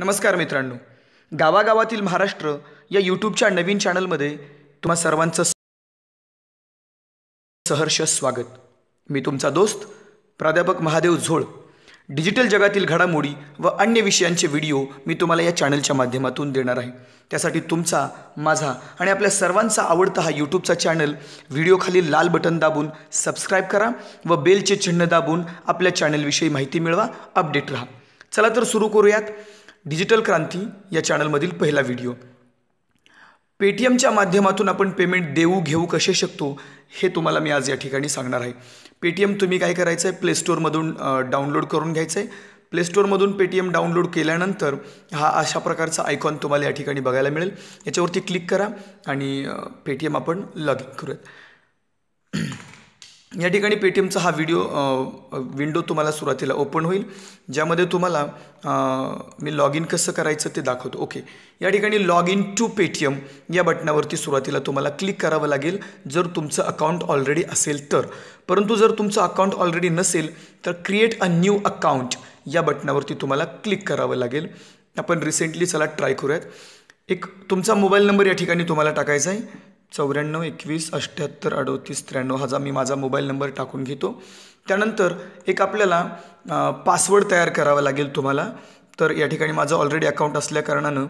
नमस्कार मित्रांनो गावागावातील महाराष्ट्र या यूट्यूबच्या नवीन चॅनलमध्ये तुम्हा सर्वांचं सहर्ष स्वागत मी तुमचा दोस्त प्राध्यापक महादेव झोळ डिजिटल जगातील घडामोडी व अन्य विषयांचे व्हिडिओ मी तुम्हाला या चॅनलच्या माध्यमातून देणार आहे त्यासाठी तुमचा माझा आणि आपल्या सर्वांचा आवडता हा यूट्यूबचा चॅनल व्हिडिओखाली लाल बटन दाबून सबस्क्राईब करा व बेलचे चिन्ह दाबून आपल्या चॅनलविषयी माहिती मिळवा अपडेट राहा चला तर सुरू करूयात डिजिटल क्रांती या चॅनलमधील पहिला व्हिडिओ पेटीएमच्या माध्यमातून आपण पेमेंट देऊ घेऊ कसे शकतो हे तुम्हाला मी आज या ठिकाणी सांगणार आहे पेटीएम तुम्ही काय करायचं आहे प्लेस्टोअरमधून डाउनलोड करून घ्यायचं आहे प्लेस्टोअरमधून पेटीएम डाउनलोड केल्यानंतर हा अशा प्रकारचा आयकॉन तुम्हाला या ठिकाणी बघायला मिळेल याच्यावरती क्लिक करा आणि पेटीएम आपण लॉग इन करूया या ठिकाणी पेटीएमचा हा व्हिडिओ विंडो तुम्हाला सुरुवातीला ओपन होईल ज्यामध्ये तुम्हाला मी लॉग इन कसं करायचं ते दाखवतो ओके या ठिकाणी लॉग इन टू पेटीएम या बटनावरती सुरुवातीला तुम्हाला क्लिक करावं लागेल जर तुमचं अकाउंट ऑलरेडी असेल तर परंतु जर तुमचं अकाउंट ऑलरेडी नसेल तर क्रिएट अ न्यू अकाउंट या बटनावरती तुम्हाला क्लिक करावं लागेल आपण रिसेंटली चला ट्राय करूयात एक तुमचा मोबाईल नंबर या ठिकाणी तुम्हाला टाकायचा आहे चौऱ्याण्णव एकवीस अठ्ठ्याहत्तर अडोतीस त्र्याण्णव हा मी माझा मोबाईल नंबर टाकून घेतो त्यानंतर एक आपल्याला पासवर्ड तयार करावा लागेल तुम्हाला तर या ठिकाणी माझं ऑलरेडी अकाउंट असल्याकारणानं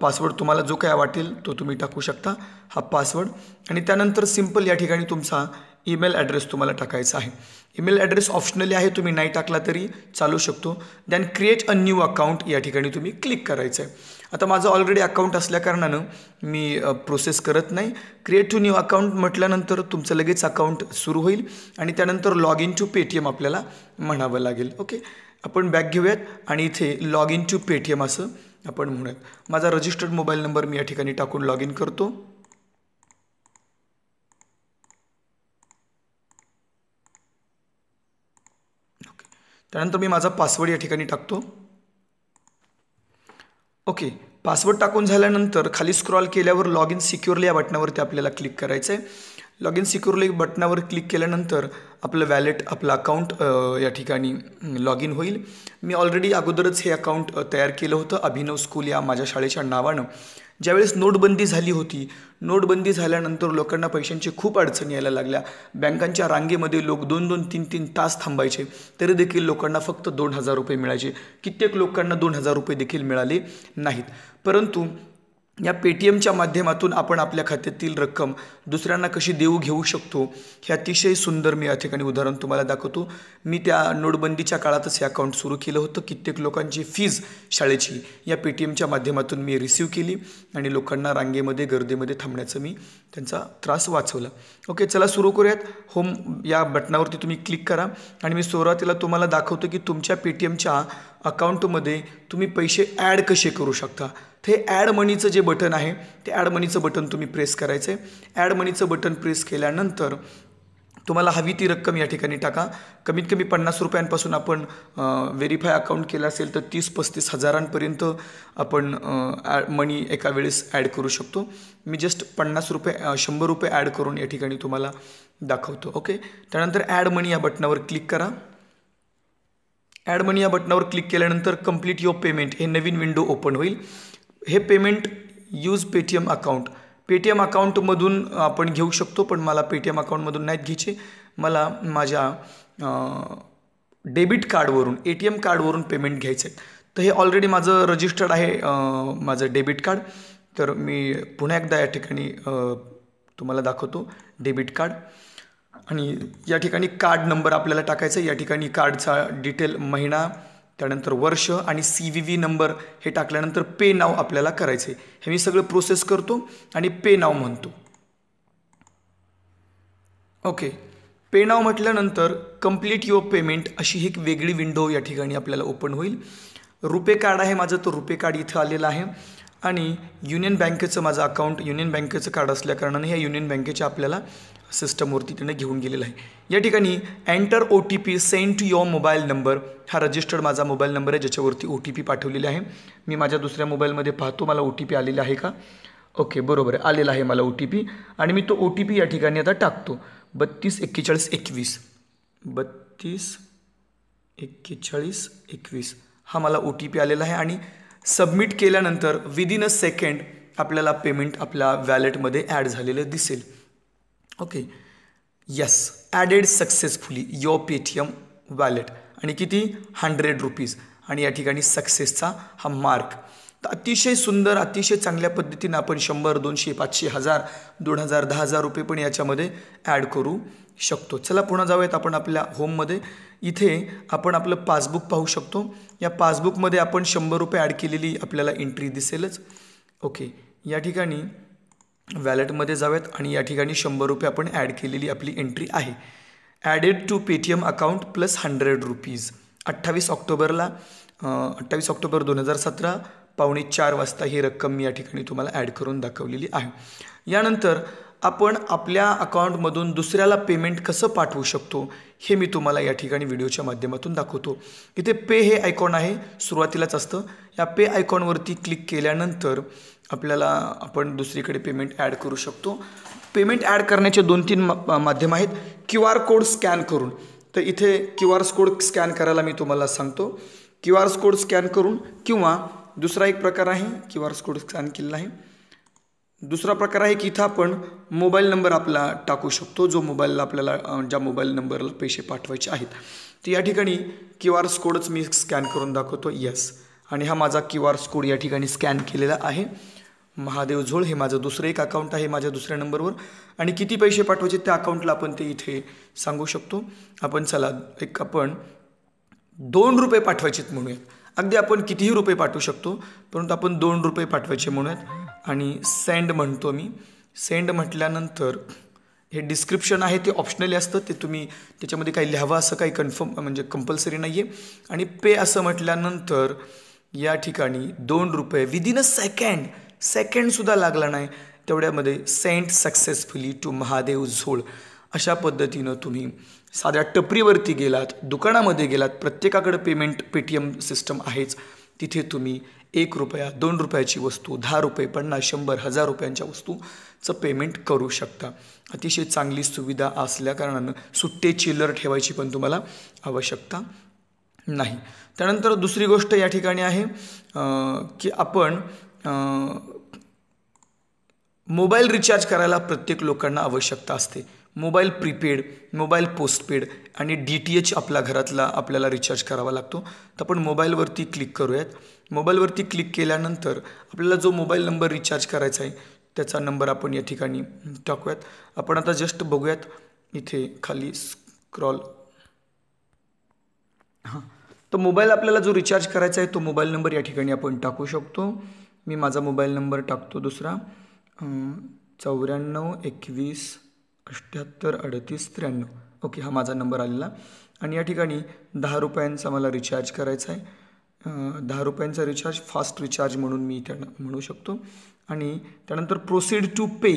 पासवर्ड तुम्हाला जो काय वाटेल तो तुम्ही टाकू शकता हा पासवर्ड आणि त्यानंतर सिम्पल या ठिकाणी तुमचा ईमेल ॲड्रेस तुम्हाला टाकायचा आहे ईमेल ॲड्रेस ऑप्शनली आहे तुम्ही नाही टाकला तरी चालू शकतो then create a new account या ठिकाणी तुम्ही क्लिक करायचं आहे आता माझं ऑलरेडी अकाउंट असल्याकारणानं मी प्रोसेस करत नाही क्रिएट टू न्यू अकाउंट म्हटल्यानंतर तुमचं लगेच अकाउंट सुरू होईल आणि त्यानंतर लॉग इन टू पेटीएम आपल्याला म्हणावं लागेल ओके आपण बॅग घेऊयात आणि इथे लॉग इन टू पेटीएम असं आपण म्हणूयात माझा रजिस्टर्ड मोबाईल नंबर मी या ठिकाणी टाकून लॉग इन करतो त्यानंतर मी माझा पासवर्ड या ठिकाणी टाकतो ओके पासवर्ड टाकून झाल्यानंतर खाली स्क्रॉल केल्यावर लॉग इन सिक्युअरली या बटनावरती आपल्याला क्लिक करायचं आहे लॉग इन सिक्युअरली बटनावर क्लिक केल्यानंतर आपलं वॅलेट आपलं अकाउंट या ठिकाणी लॉग इन होईल मी ऑलरेडी अगोदरच हे अकाउंट तयार केलं होतं अभिनव स्कूल या माझ्या शाळेच्या नावानं ज्यावेळेस नोटबंदी झाली होती नोटबंदी झाल्यानंतर लोकांना पैशांची खूप अडचणी यायला लागल्या बँकांच्या रांगेमध्ये लोक दोन दोन तीन तीन तास थांबायचे तरी देखील लोकांना फक्त दोन हजार रुपये मिळायचे कित्येक लोकांना दोन हजार रुपये देखील मिळाले नाहीत परंतु या पेटीएमच्या माध्यमातून आपण आपल्या खात्यातील रक्कम दुसऱ्यांना कशी देऊ घेऊ शकतो हे अतिशय सुंदर मी या ठिकाणी उदाहरण तुम्हाला दाखवतो मी त्या नोटबंदीच्या काळातच हे अकाउंट सुरू केलं होतं कित्येक लोकांची फीज शाळेची या पेटीएमच्या माध्यमातून मी रिसीव केली आणि लोकांना रांगेमध्ये गर्दीमध्ये थांबण्याचं मी त्यांचा त्रास वाचवला ओके चला सुरू करूयात होम या बटनावरती तुम्ही क्लिक करा आणि मी सुरुवातीला तुम्हाला दाखवतो की तुमच्या पेटीएमच्या अकाउंटमध्ये तुम्ही पैसे ॲड कसे करू शकता ते ॲड मनीचं जे बटन आहे ते ॲड मनीचं बटन तुम्ही प्रेस करायचं आहे ॲड मनीचं बटन प्रेस केल्यानंतर तुम्हाला हवी ती रक्कम या ठिकाणी टाका कमीत कमी पन्नास रुपयांपासून आपण व्हेरीफाय अकाउंट केलं असेल तर तीस पस्तीस हजारांपर्यंत आपण मनी एका वेळेस ॲड करू शकतो मी जस्ट पन्नास रुपये शंभर रुपये ॲड करून या ठिकाणी तुम्हाला दाखवतो ओके त्यानंतर ॲड मनी या बटनावर क्लिक करा ॲड मनी या बटनावर क्लिक केल्यानंतर कम्प्लीट युअर पेमेंट हे नवीन विंडो ओपन होईल हे payment use Paytm account Paytm अकाउंटमधून आपण घेऊ शकतो पण मला पेटीएम अकाउंटमधून नाहीत घ्यायचे मला माझ्या डेबिट कार्डवरून ए टी एम कार्डवरून पेमेंट घ्यायचं आहे तर हे ऑलरेडी माझं रजिस्टर्ड आहे माझं डेबिट कार्ड तर मी पुन्हा एकदा या ठिकाणी तुम्हाला दाखवतो डेबिट कार्ड आणि या ठिकाणी कार्ड नंबर आपल्याला टाकायचा आहे या ठिकाणी कार्डचा डिटेल महिना त्यानंतर वर्ष आणि सी व्ही व्ही नंबर हे टाकल्यानंतर पे नाव आपल्याला करायचे हे मी सगळं प्रोसेस करतो आणि पे नाव म्हणतो ओके पे नाव म्हटल्यानंतर कम्प्लीट युअर पेमेंट अशी एक वेगळी विंडो या ठिकाणी आपल्याला ओपन होईल रुपे कार्ड आहे माझं तो रुपे कार्ड इथं आलेलं आहे आणि युनियन बँकेचं माझं अकाउंट युनियन बँकेचं कार्ड असल्याकारणाने ह्या युनियन बँकेच्या आपल्याला सिस्टमवरती तिने घेऊन गेलेलं आहे या ठिकाणी enter O T P send to your mobile number हा रजिस्टर्ड माझा मोबाईल नंबर आहे ज्याच्यावरती ओ टी पी पाठवलेला आहे मी माझ्या दुसऱ्या मोबाईलमध्ये पाहतो मला ओ टी पी आलेला आहे का ओके बरोबर आहे आलेला आहे मला ओ टी पी आणि मी तो ओ टी पी या ठिकाणी आता टाकतो बत्तीस एक्केचाळीस एकवीस बत्तीस एक्केचाळीस एकवीस हा मला ओ टी पी आलेला आहे आणि सबमिट केल्यानंतर विदिन अ सेकंड आपल्याला पेमेंट आपल्या वॅलेटमध्ये ॲड झालेलं दिसेल okay yes added successfully your Paytm wallet आणि किती हंड्रेड रुपीज आणि या ठिकाणी सक्सेसचा हा मार्क तर अतिशय सुंदर अतिशय चांगल्या पद्धतीनं आपण शंभर दोनशे पाचशे हजार दोन हजार दहा हजार रुपये पण याच्यामध्ये ॲड करू शकतो चला पुन्हा जाऊयात आपण आपल्या होममध्ये इथे आपण आपलं पासबुक पाहू शकतो या पासबुकमध्ये आपण शंभर रुपये ॲड केलेली आपल्याला एंट्री दिसेलच ओके या ठिकाणी वॅलेटमध्ये जाव्यात आणि या ठिकाणी शंभर रुपये आपण ॲड केलेली आपली एंट्री आहे added to Paytm account plus hundred rupees अठ्ठावीस ऑक्टोबरला अठ्ठावीस ऑक्टोबर दोन हजार सतरा पावणे चार वाजता ही रक्कम मी या ठिकाणी तुम्हाला ॲड करून दाखवलेली आहे यानंतर आपण आपल्या अकाउंटमधून दुसऱ्याला पेमेंट कसं पाठवू शकतो हे मी तुम्हाला या ठिकाणी व्हिडिओच्या माध्यमातून दाखवतो इथे पे हे आयकॉन आहे सुरुवातीलाच असतं या पे आयकॉनवरती क्लिक केल्यानंतर आपल्याला आपण दुसरीकडे पेमेंट ॲड करू शकतो पेमेंट ॲड करण्याचे दोन तीन माध्यम आहेत क्यू आर कोड स्कॅन करून तर इथे क्यू आर कोड स्कॅन करायला मी तुम्हाला सांगतो क्यू आर कोड स्कॅन करून किंवा दुसरा एक प्रकार आहे क्यू आर कोड स्कॅन केलेला आहे दुसरा प्रकार आहे की इथं आपण मोबाईल नंबर आपला टाकू शकतो जो मोबाईलला आपल्याला ज्या मोबाईल नंबरला पैसे पाठवायचे आहेत तर या ठिकाणी क्यू आर कोडच मी स्कॅन करून दाखवतो यस आणि हा माझा क्यू आर कोड या ठिकाणी स्कॅन केलेला आहे महादेव झोळ हे माझं दुसरं एक अकाउंट आहे माझ्या दुसऱ्या नंबरवर आणि किती पैसे पाठवायचे त्या अकाउंटला आपण ते इथे सांगू शकतो आपण चला एक आपण दोन रुपये पाठवायचेत म्हणूयात अगदी आपण कितीही रुपये पाठवू शकतो परंतु आपण दोन रुपये पाठवायचे म्हणूयात आणि सेंड म्हणतो मी सेंड म्हटल्यानंतर हे डिस्क्रिप्शन आहे ते ऑप्शनली असतं ते तुम्ही त्याच्यामध्ये काही लिहावं असं काही कन्फर्म म्हणजे कंपल्सरी नाही आहे आणि पे असं म्हटल्यानंतर या ठिकाणी दोन रुपये विदिन अ सेकंड सेकंडसुद्धा लागला नाही तेवढ्यामध्ये sent successfully to Mahadev Zol अशा पद्धतीनं तुम्ही साध्या टपरीवरती गेलात दुकानामध्ये गेलात प्रत्येकाकडे पेमेंट पेटीएम सिस्टम आहेच तिथे तुम्ही एक रुपया दोन रुपयाची वस्तू दहा रुपये पन्नास शंभर हजार रुपयांच्या वस्तूचं पेमेंट करू शकता अतिशय चांगली सुविधा असल्याकारणानं सुट्टे चिल्लर ठेवायची पण तुम्हाला आवश्यकता नाही त्यानंतर दुसरी गोष्ट या ठिकाणी आहे की आपण मोबाईल रिचार्ज करायला प्रत्येक लोकांना आवश्यकता असते मोबाईल प्रीपेड मोबाईल पोस्टपेड आणि डी टी एच आपला घरातला आपल्याला रिचार्ज करावा लागतो तर आपण मोबाईलवरती क्लिक करूयात मोबाईलवरती क्लिक केल्यानंतर आपल्याला जो मोबाईल नंबर रिचार्ज करायचा आहे त्याचा नंबर आपण या ठिकाणी टाकूयात आपण आता जस्ट बघूयात इथे खाली स्क्रॉल हां तर मोबाईल आपल्याला जो रिचार्ज करायचा आहे तो मोबाईल नंबर या ठिकाणी आपण टाकू शकतो मी माझा मोबाईल नंबर टाकतो दुसरा चौऱ्याण्णव एकवीस अठ्याहत्तर अडतीस त्र्याण्णव ओके हा माझा नंबर आलेला आणि या ठिकाणी दहा रुपयांचा मला रिचार्ज करायचा आहे दहा रुपयांचा रिचार्ज फास्ट रिचार्ज म्हणून मी त्या म्हणू शकतो आणि त्यानंतर proceed to pay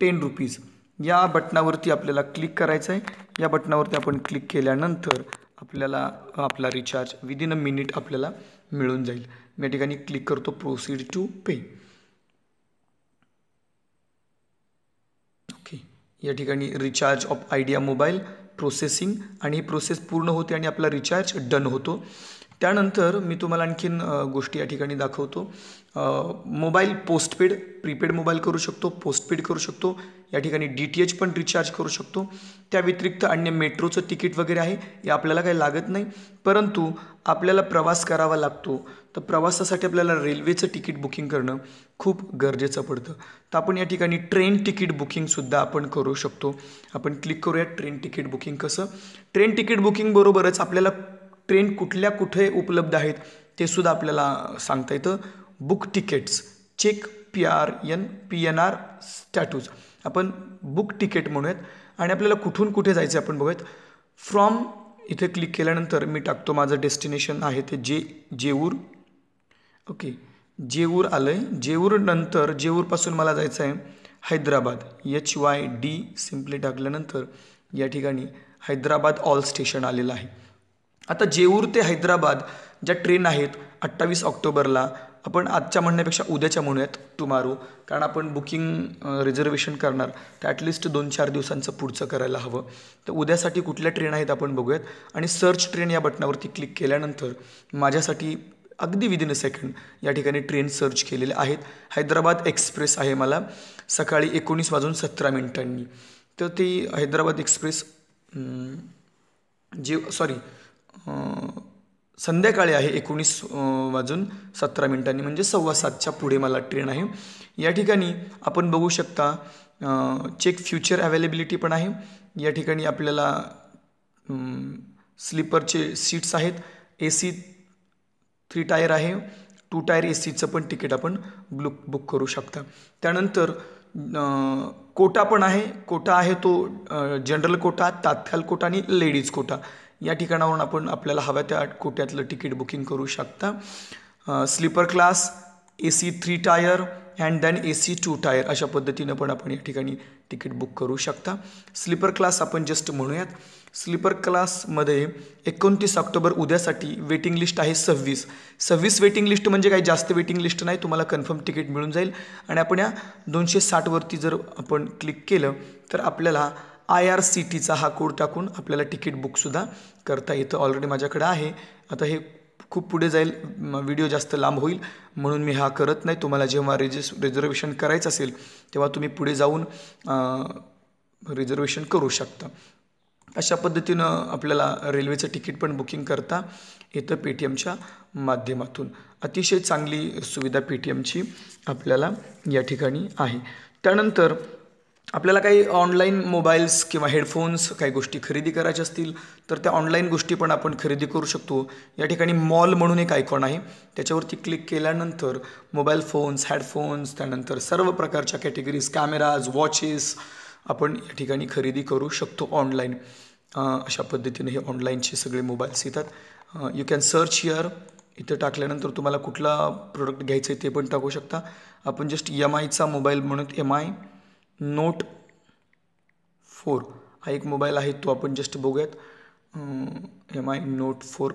ten rupees या बटनावरती आपल्याला क्लिक करायचं आहे या बटनावरती आपण क्लिक केल्यानंतर आपल्याला आपला रिचार्ज विदिन अ मिनिट आपल्याला मिळून जाईल मी या ठिकाणी क्लिक करतो प्रोसीड टू पे या ठिकाणी recharge of Idea mobile processing आणि प्रोसेस पूर्ण होते आणि आपला रिचार्ज डन होतो त्यानंतर मी तुम्हाला आणखीन गोष्टी या ठिकाणी दाखवतो मोबाईल पोस्टपेड प्रीपेड मोबाईल करू शकतो पोस्टपेड करू शकतो या ठिकाणी डी टी एच पण रिचार्ज करू शकतो त्या व्यतिरिक्त अन्य मेट्रोचं तिकीट वगैरे आहे हे आपल्याला काही लागत नाही परंतु आपल्याला प्रवास करावा लागतो तर प्रवासासाठी आपल्याला रेल्वेचं तिकीट बुकिंग करणं खूप गरजेचं पडतं तर आपण या ठिकाणी ट्रेन तिकीट बुकिंगसुद्धा आपण करू शकतो आपण क्लिक करूया ट्रेन तिकीट बुकिंग कसं ट्रेन तिकीट बुकिंगबरोबरच आपल्याला ट्रेन कुठल्या कुठे उपलब्ध आहेत ते सुद्धा आपल्याला सांगता येतं book tickets check P N R P N R status आपण बुक तिकीट म्हणूयात आणि आपल्याला कुठून कुठे जायचं आपण बघूयात फ्रॉम इथे क्लिक केल्यानंतर मी टाकतो माझं डेस्टिनेशन आहे ते जे जेऊर ओके जेऊर आलं आहे नंतर जेऊरपासून मला जायचं आहे Hyderabad H Y D simply टाकल्यानंतर या ठिकाणी हैदराबाद ऑल स्टेशन आलेलं आहे आता जेऊर ते हैदराबाद ज्या ट्रेन आहेत अठ्ठावीस ऑक्टोबरला आपण आजच्या म्हणण्यापेक्षा उद्याच्या म्हणूयात टुमारो कारण आपण बुकिंग रिझर्वेशन करणार तर ॲटलिस्ट दोन चार दिवसांचं पुढचं करायला हवं तर उद्यासाठी कुठल्या ट्रेन आहेत आपण बघूयात आणि सर्च ट्रेन या बटनावरती क्लिक केल्यानंतर माझ्यासाठी अगदी विदिन अ सेकंड या ठिकाणी ट्रेन सर्च केलेल्या आहेत हैदराबाद एक्सप्रेस आहे मला सकाळी एकोणीस वाजून सतरा मिनिटांनी तर ती हैदराबाद एक्सप्रेस जे सॉरी संध्याकाळी आहे एकोणीस वाजून सतरा मिनिटांनी म्हणजे सव्वा सातच्या पुढे मला ट्रेन आहे या ठिकाणी आपण बघू शकता चेक फ्युचर अवेलेबिलिटी पण आहे या ठिकाणी आपल्याला स्लीपरचे सीट्स आहेत ए सी थ्री टायर आहे टू टायर ए सीचं पण तिकीट आपण बुक बुक करू शकता त्यानंतर कोटा पण आहे कोटा आहे तो जनरल कोटा तात्काल कोटा आणि लेडीज कोटा या ठिकाणावरून आपण आपल्याला हव्या त्या कोट्यातलं तिकीट बुकिंग करू शकता sleeper class A C three tier and then A C two tier अशा पद्धतीनं पण आपण या ठिकाणी तिकीट बुक करू शकता स्लीपर क्लास आपण जस्ट म्हणूयात स्लीपर क्लासमध्ये एकोणतीस ऑक्टोबर उद्यासाठी वेटिंग लिस्ट आहे सव्वीस सव्वीस वेटिंग लिस्ट म्हणजे काही जास्त वेटिंग लिस्ट नाही तुम्हाला कन्फर्म तिकीट मिळून जाईल आणि आपण या दोनशे साठवरती जर आपण क्लिक केलं तर आपल्याला आय आर सी टीचा हा कोड टाकून आपल्याला तिकीट बुकसुद्धा करता येतं ऑलरेडी माझ्याकडे आहे आता हे खूप पुढे जाईल व्हिडिओ जास्त लांब होईल म्हणून मी हा करत नाही तुम्हाला जेव्हा रेजिस रिझर्वेशन करायचं असेल तेव्हा तुम्ही पुढे जाऊन रिझर्वेशन करू शकता अशा पद्धतीनं आपल्याला रेल्वेचं तिकीट पण बुकिंग करता येतं पे टी माध्यमातून अतिशय चांगली सुविधा पेटीएमची आपल्याला या ठिकाणी आहे त्यानंतर आपल्याला काही ऑनलाईन मोबाईल्स किंवा हेडफोन्स काही गोष्टी खरेदी करायच्या असतील तर त्या ऑनलाईन गोष्टी पण आपण खरेदी करू शकतो या ठिकाणी मॉल म्हणून एक आयकॉन आहे त्याच्यावरती क्लिक केल्यानंतर मोबाईल फोन्स हेडफोन्स त्यानंतर सर्व प्रकारच्या कॅटेगरीज कॅमेराज वॉचेस आपण या ठिकाणी खरेदी करू शकतो ऑनलाईन अशा पद्धतीने हे ऑनलाईनचे सगळे मोबाईल्स येतात यू कॅन सर्च हिअर इथं टाकल्यानंतर तुम्हाला कुठला प्रोडक्ट घ्यायचं आहे ते पण टाकू शकता आपण जस्ट एम आयचा मोबाईल म्हणून एम आय नोट फोर हा एक मोबाईल आहे तो आपण जस्ट बघूयात M I note four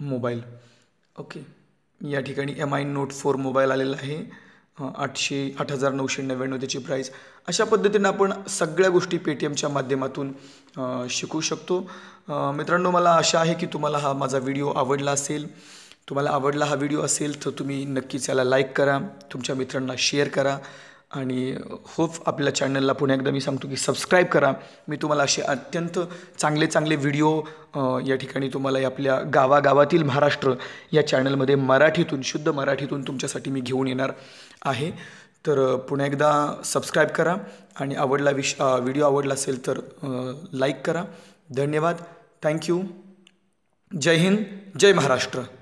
mobile okay या ठिकाणी M I note four mobile आलेला आहे आठशे आठ हजार नऊशे नव्याण्णव त्याची प्राईस अशा पद्धतीनं आपण सगळ्या गोष्टी पेटीएमच्या माध्यमातून शिकू शकतो मित्रांनो मला आशा आहे की तुम्हाला हा माझा व्हिडिओ आवडला असेल तुम्हाला आवडला हा व्हिडिओ असेल तर तुम्ही नक्कीच याला लाईक करा तुमच्या मित्रांना शेअर करा आणि होप आपल्या चॅनलला पुन्हा एकदा मी सांगतो की सबस्क्राईब करा मी तुम्हाला असे अत्यंत चांगले चांगले व्हिडिओ या ठिकाणी तुम्हाला आपल्या गावागावातील महाराष्ट्र या चॅनलमध्ये मराठीतून शुद्ध मराठीतून तुमच्यासाठी मी घेऊन येणार आहे तर पुन्हा एकदा सबस्क्राईब करा आणि आवडला विश व्हिडिओ आवडला असेल तर लाईक करा धन्यवाद थँक्यू जय हिंद जय महाराष्ट्र